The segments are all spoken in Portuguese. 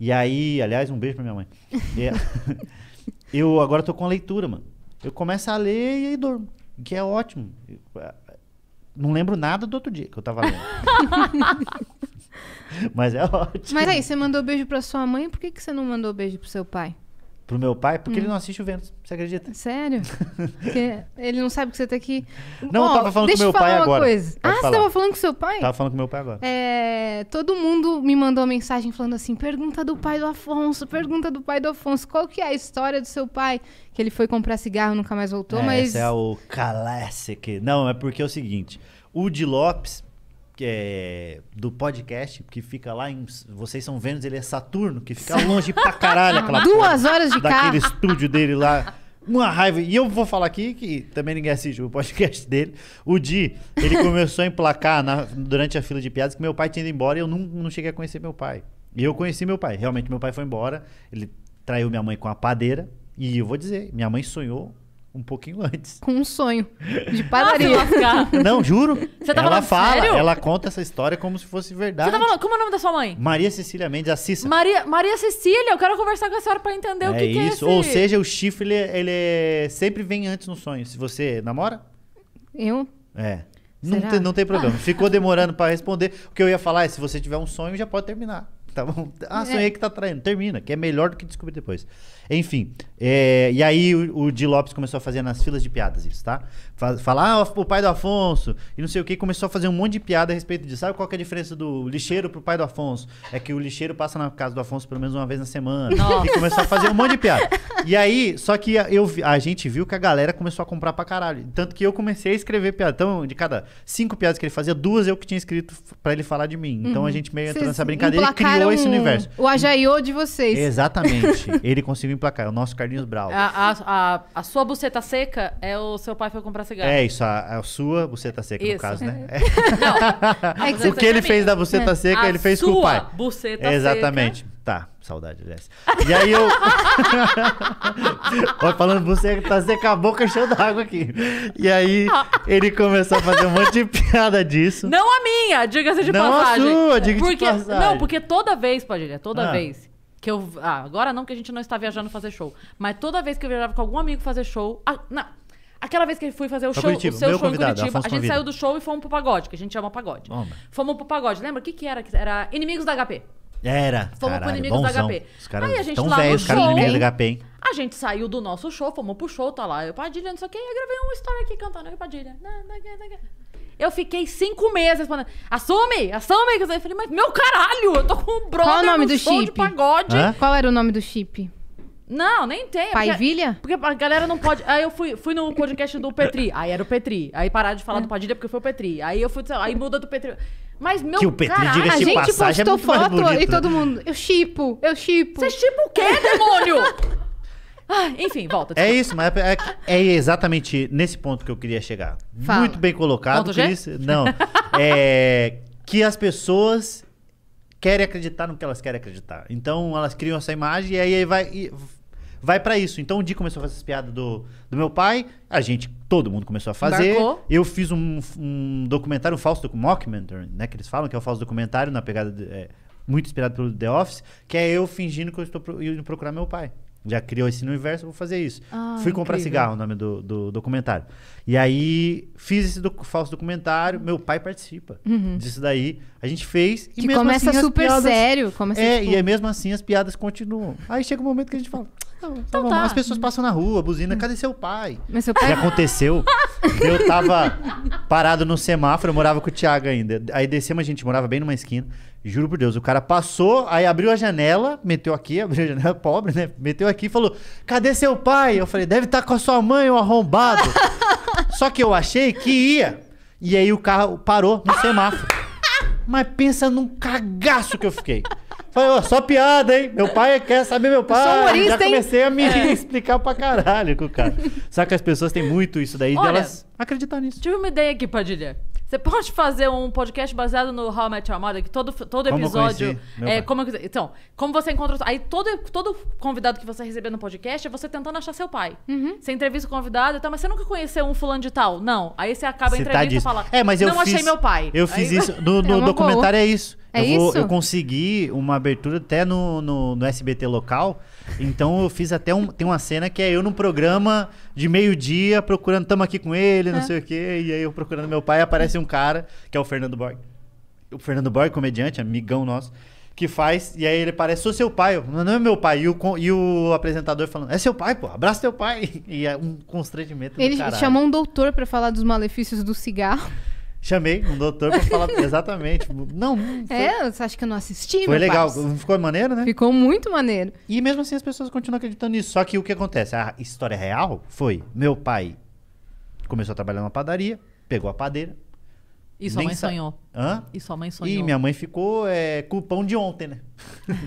E aí, aliás, um beijo pra minha mãe. É, eu agora tô com a leitura, mano. Eu começo a ler e aí durmo. Que é ótimo. Eu, não lembro nada do outro dia que eu tava lendo. Mas é ótimo. Mas aí, você mandou beijo pra sua mãe, por que, que você não mandou beijo pro seu pai? pro meu pai, porque hum. ele não assiste o Vênus, você acredita? Sério? Porque ele não sabe que você tá aqui. Não, oh, eu tava falando com meu pai agora. Coisa. Pode ah, falar. você tava falando com seu pai? Tava falando com meu pai agora. É, todo mundo me mandou uma mensagem falando assim: pergunta do pai do Afonso, pergunta do pai do Afonso, qual que é a história do seu pai? Que ele foi comprar cigarro nunca mais voltou, é, mas. Esse é o classic. Não, é porque é o seguinte: o de Lopes é, do podcast, que fica lá em. Vocês são Vênus, ele é Saturno, que fica longe pra caralho aquela Duas porra, horas de Daquele carro. estúdio dele lá. Uma raiva. E eu vou falar aqui que também ninguém assiste o podcast dele. O Di, ele começou a emplacar na, durante a fila de piadas que meu pai tinha ido embora e eu não, não cheguei a conhecer meu pai. E eu conheci meu pai. Realmente, meu pai foi embora. Ele traiu minha mãe com a padeira. E eu vou dizer, minha mãe sonhou um pouquinho antes. Com um sonho de ah, padaria. Ah, não, juro. Você tá ela fala, sério? ela conta essa história como se fosse verdade. Você tá falando, como é o nome da sua mãe? Maria Cecília Mendes, assista. Maria, Maria Cecília, eu quero conversar com a senhora pra entender é o que, isso. que é isso. Ou seja, o chifre, ele, é, ele é, sempre vem antes no sonho. Se você namora? Eu? É. Não tem, não tem, problema. Ah. Ficou demorando para responder. O que eu ia falar é, se você tiver um sonho, já pode terminar. Tá bom Ah, é. sonhei que tá traindo. Termina, que é melhor do que descobrir depois. Enfim. É, e aí o, o Di Lopes começou a fazer nas filas de piadas isso, tá? Falar ah, o pai do Afonso e não sei o que, começou a fazer um monte de piada a respeito disso. Sabe qual que é a diferença do lixeiro pro pai do Afonso? É que o lixeiro passa na casa do Afonso pelo menos uma vez na semana. Nossa. E começou a fazer um monte de piada. E aí, só que eu, a gente viu que a galera começou a comprar pra caralho. Tanto que eu comecei a escrever piada. Então, de cada cinco piadas que ele fazia, duas eu que tinha escrito para ele falar de mim. Então uhum. a gente meio entrou nessa brincadeira e criou um, esse universo. O Ajaiô de vocês. Exatamente. ele conseguiu emplacar, é o nosso Carlinhos Brau. A, a, a, a, sua buceta seca é o seu pai foi comprar cigarro. É isso, a, a sua buceta seca, isso. no caso, né? É. Não, é o que ele fez da buceta é. seca, ele fez com o pai. Buceta Exatamente. Seca. Tá, saudade, Jéssica. E aí eu. vai falando você, tá você com a boca cheia d'água aqui. E aí ele começou a fazer um monte de piada disso. Não a minha, diga-se de não passagem. Não a sua, diga porque, de passagem. Não, porque toda vez, Padilha, né? toda ah. vez que eu... Ah, agora não, que a gente não está viajando fazer show. Mas toda vez que eu viajava com algum amigo fazer show... não, Aquela vez que ele foi fazer o, show, Curitiba, o seu show em Curitiba, a gente convida. saiu do show e fomos pro pagode, que a gente ama pagode. Homem. Fomos pro pagode. Lembra o que, que era? Era Inimigos da HP. Era. Fomos caralho, Inimigos bonzão. da HP. Os caras Aí a gente tão lá velhos, no show, Inimigos HP, hein? a gente saiu do nosso show, fomos pro show, tá lá. Eu, Padilha, não sei o quê. Eu gravei uma história aqui cantando. Eu, Padilha. Né, né, né, eu fiquei cinco meses respondendo. Assume, assume. Eu falei, mas meu caralho, eu tô com um brother Qual o nome no do show de pagode. Hã? Qual era o nome do chip? Não, nem tem. Paivilha? Porque, porque a galera não pode. Aí eu fui, fui no podcast do Petri. Aí era o Petri. Aí pararam de falar é. do Padilha porque foi o Petri. Aí eu fui. Aí muda do Petri. Mas meu que o Petri caralho, diga a gente passagem, é postou é foto e né? todo mundo. Eu chipo, eu chipo. Você chipa o quê, demônio? ah, enfim, volta. É desculpa. É isso, mas é, é, é, exatamente nesse ponto que eu queria chegar. Fala. Muito bem colocado, Cris. Não. É que as pessoas querem acreditar no que elas querem acreditar. Então elas criam essa imagem e aí vai. vai para isso. Então o Di começou a fazer essa piada do, do meu pai, a gente Todo mundo começou a fazer. Eu fiz um, um documentário, um falso mockumentary, né? Que eles falam que é o um falso documentário na pegada de, é, muito inspirado pelo The Office, que é eu fingindo que eu estou pro, indo procurar meu pai. Já criou esse universo, vou fazer isso. Ah, Fui comprar cigarro, o nome do, do, documentário. E aí fiz esse falso documentário, meu pai participa uhum. disso daí. A gente fez e mesmo começa assim, super piadas, sério, começa É, tipo... e é mesmo assim as piadas continuam. Aí chega um momento que a gente fala, Tá então, tá. As pessoas passam na rua, buzina, hum. cadê seu pai? Mas seu pai. E aconteceu. eu tava parado no semáforo, eu morava com o Thiago ainda. Aí descemos, a gente morava bem numa esquina. Juro por Deus, o cara passou, aí abriu a janela, meteu aqui, abriu a janela, pobre, né? Meteu aqui e falou: Cadê seu pai? Eu falei: Deve estar tá com a sua mãe, o arrombado. Só que eu achei que ia. E aí o carro parou no semáforo. Mas pensa num cagaço que eu fiquei. Falei, só piada, hein? Meu pai quer saber meu pai. Humorista, Já comecei hein? a me é. explicar pra caralho com o cara. Só que as pessoas têm muito isso daí, Olha, delas acreditar nisso. Tive uma ideia aqui, Padilha. Você pode fazer um podcast baseado no How I Met Your Mother, que todo, todo como episódio. É, como eu, então, como você encontra. Aí todo, todo convidado que você receber no podcast é você tentando achar seu pai. Uhum. Você entrevista o convidado e tal, mas você nunca conheceu um fulano de tal. Não. Aí você acaba a tá entrevista tá e fala. É, mas eu não fiz, achei meu pai. Eu fiz aí... isso. No, é no é documentário boa. é isso. É eu, vou, eu, consegui uma abertura até no, no, no, SBT local. Então eu fiz até um. Tem uma cena que é eu num programa de meio-dia procurando. Tamo aqui com ele, não é. sei o quê. E aí eu procurando meu pai, aparece um cara, que é o Fernando Borg. O Fernando Borg, comediante, amigão nosso, que faz. E aí ele parece, sou seu pai. Não é meu pai. E o, e o apresentador falando, é seu pai, pô, abraça teu pai. E é um constrangimento. Ele chamou um doutor para falar dos malefícios do cigarro. Chamei um doutor pra falar exatamente. Não, não foi... É, você acha que eu não assisti? Foi legal. Parceiro. Ficou maneiro, né? Ficou muito maneiro. E mesmo assim as pessoas continuam acreditando nisso. Só que o que acontece? A história é real foi: meu pai começou a trabalhar numa padaria, pegou a padeira. E sua mãe sa... sonhou. Hã? E sua mãe sonhou. E minha mãe ficou é, com o pão de ontem, né?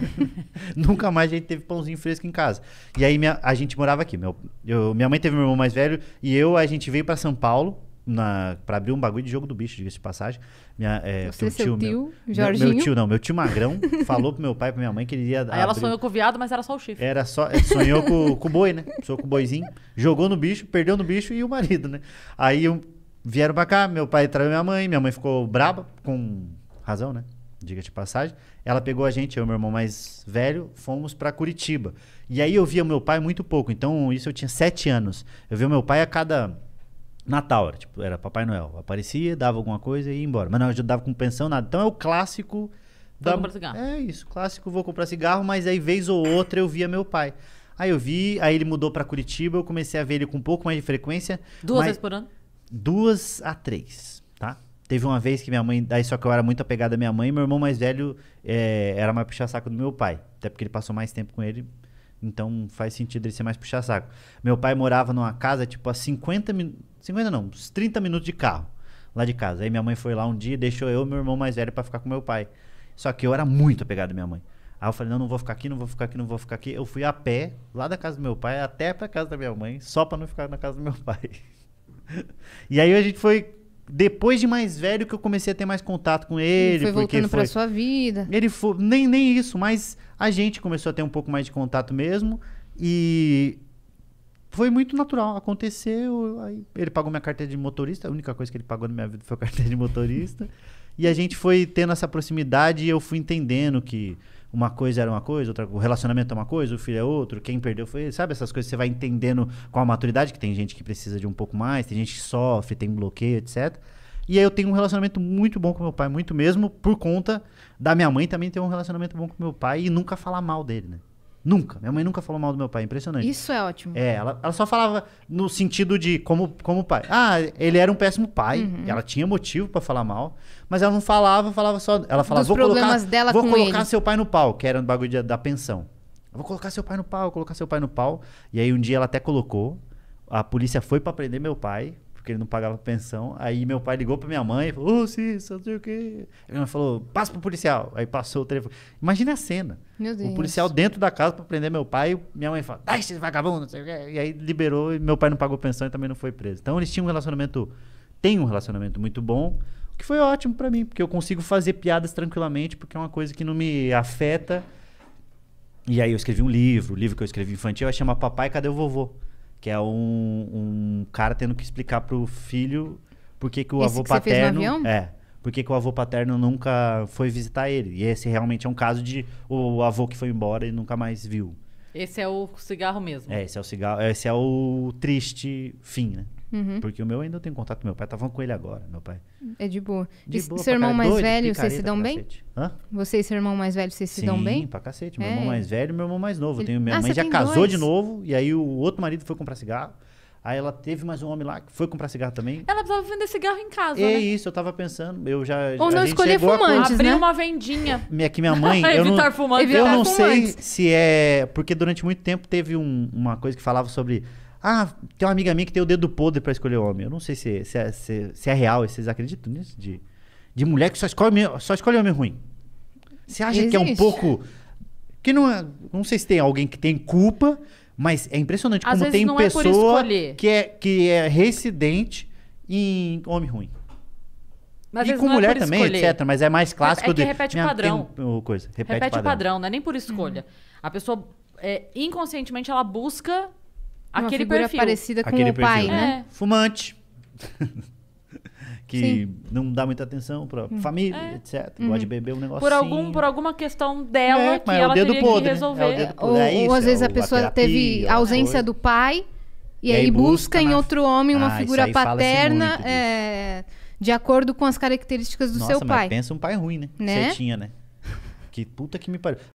Nunca mais a gente teve pãozinho fresco em casa. E aí minha, a gente morava aqui. Meu, eu, minha mãe teve meu irmão mais velho e eu, a gente veio para São Paulo na para abrir um bagulho de jogo do bicho, diga-se de passagem. Minha, é, Você, é tio, tio meu, Jorginho? meu tio não, meu tio magrão falou pro meu pai e pra minha mãe que ele ia Aí abrir, ela sonhou com o viado, mas era só o chifre. Era só, é, sonhou com, com o boi, né? Sonhou com o boizinho, jogou no bicho, perdeu no bicho e o marido, né? Aí um, vieram pra cá, meu pai traiu minha mãe, minha mãe ficou braba, com razão, né? Diga-se de passagem. Ela pegou a gente, eu e meu irmão mais velho, fomos para Curitiba. E aí eu via meu pai muito pouco, então isso eu tinha sete anos. Eu via meu pai a cada Natal, era, tipo, era Papai Noel. Aparecia, dava alguma coisa e ia embora. Mas não ajudava com pensão, nada. Então é o clássico. Vou da... comprar cigarro. É isso, clássico, vou comprar cigarro, mas aí vez ou outra eu via meu pai. Aí eu vi, aí ele mudou para Curitiba, eu comecei a ver ele com um pouco mais de frequência. Duas mas... vezes por ano? Duas a três, tá? Teve uma vez que minha mãe. Daí só que eu era muito apegado à minha mãe, meu irmão mais velho é, era mais puxar saco do meu pai. Até porque ele passou mais tempo com ele, então faz sentido ele ser mais puxar saco Meu pai morava numa casa, tipo, a 50 minutos. 50 não, uns 30 minutos de carro lá de casa. Aí minha mãe foi lá um dia e deixou eu e meu irmão mais velho para ficar com meu pai. Só que eu era muito apegado à minha mãe. Aí eu falei, não, não vou ficar aqui, não vou ficar aqui, não vou ficar aqui. Eu fui a pé, lá da casa do meu pai, até pra casa da minha mãe, só pra não ficar na casa do meu pai. e aí a gente foi depois de mais velho que eu comecei a ter mais contato com ele. ele foi voltando foi... pra sua vida. Ele foi. Nem, nem isso, mas a gente começou a ter um pouco mais de contato mesmo. E foi muito natural. Aconteceu. Aí ele pagou minha carteira de motorista. A única coisa que ele pagou na minha vida foi a carteira de motorista. e a gente foi tendo essa proximidade e eu fui entendendo que uma coisa era uma coisa, outra, o relacionamento é uma coisa, o filho é outro, quem perdeu foi ele. Sabe essas coisas você vai entendendo com a maturidade, que tem gente que precisa de um pouco mais, tem gente que sofre, tem bloqueio, etc. E aí eu tenho um relacionamento muito bom com meu pai, muito mesmo, por conta da minha mãe também ter um relacionamento bom com meu pai e nunca falar mal dele, né? Nunca. Minha mãe nunca falou mal do meu pai. Impressionante. Isso é ótimo. É, ela, ela só falava no sentido de como, como pai. Ah, ele era um péssimo pai. Uhum. Ela tinha motivo para falar mal. Mas ela não falava, falava só. Ela falava, Dos vou problemas colocar, dela vou colocar ele. seu pai no pau, que era um bagulho de, da pensão. Eu vou colocar seu pai no pau, vou colocar seu pai no pau. E aí um dia ela até colocou. A polícia foi para prender meu pai porque ele não pagava pensão. Aí meu pai ligou pra minha mãe e falou, ô, oh, Cícero, não sei o quê. Minha mãe falou, passa pro policial. Aí passou o telefone. Imagina a cena. Meu Deus. O policial dentro da casa pra prender meu pai. Minha mãe falou: dá esse vagabundo, não sei o quê. E aí liberou e meu pai não pagou pensão e também não foi preso. Então eles tinham um relacionamento, tem um relacionamento muito bom, o que foi ótimo para mim, porque eu consigo fazer piadas tranquilamente, porque é uma coisa que não me afeta. E aí eu escrevi um livro, o livro que eu escrevi infantil, chama Papai, Cadê o Vovô? que é um, um cara tendo que explicar pro filho por que, que o avô que paterno. É. Por que o avô paterno nunca foi visitar ele? E esse realmente é um caso de o avô que foi embora e nunca mais viu. Esse é o cigarro mesmo. É, esse é o cigarro, esse é o triste fim, né? Uhum. Porque o meu ainda tem contato com meu pai, tava tá com ele agora, meu pai. É de boa. De e boa, seu irmão mais doido, velho, vocês se dão bem? Hã? Você e seu irmão mais velho, vocês se Sim, dão bem? Sim, pra cacete. Meu é. irmão mais velho e meu irmão mais novo. Ele... Tenho, minha ah, mãe já casou dois? de novo, e aí o outro marido foi comprar cigarro. Aí ela teve mais um homem lá que foi comprar cigarro também. Ela precisava vender cigarro em casa, É né? isso, eu tava pensando. Eu já. Ou não escolher fumantes. Abrir né? uma vendinha. Minha, que minha mãe. eu não, fumantes. Eu não sei se é. Porque durante muito tempo teve um, uma coisa que falava sobre. Ah, tem uma amiga minha que tem o dedo podre para escolher homem. Eu não sei se, é, se, é, se, se é real, vocês acreditam nisso? De, de mulher que só escolhe, só escolhe homem ruim. Você acha Existe. que é um pouco. Que não é, Não sei se tem alguém que tem culpa mas é impressionante Às como tem é pessoa é que, é, que é residente em homem ruim. Mas e com é mulher também, escolher. etc. Mas é mais é, clássico. É, repete de... padrão. Tem, coisa, repete, repete padrão. padrão. não é nem por escolha. Hum. A pessoa, é, inconscientemente, ela busca Uma aquele perfil. parecida com aquele o perfil. pai, né? Fumante. que Sim. não dá muita atenção pra hum. família, é. etc. Uhum. Gosta de uhum. beber um negócio por algum Por alguma questão dela é, que é ela teria podre, que né? é resolver. É ou, isso, ou, às é vezes a pessoa terapia, teve ausência do pai e, e aí, aí, busca, busca na... em outro homem uma ah, figura paterna de acordo com as características do Nossa, seu pai. Nossa, pensa um pai ruim, né? né? Você tinha, né? Que puta que me pariu.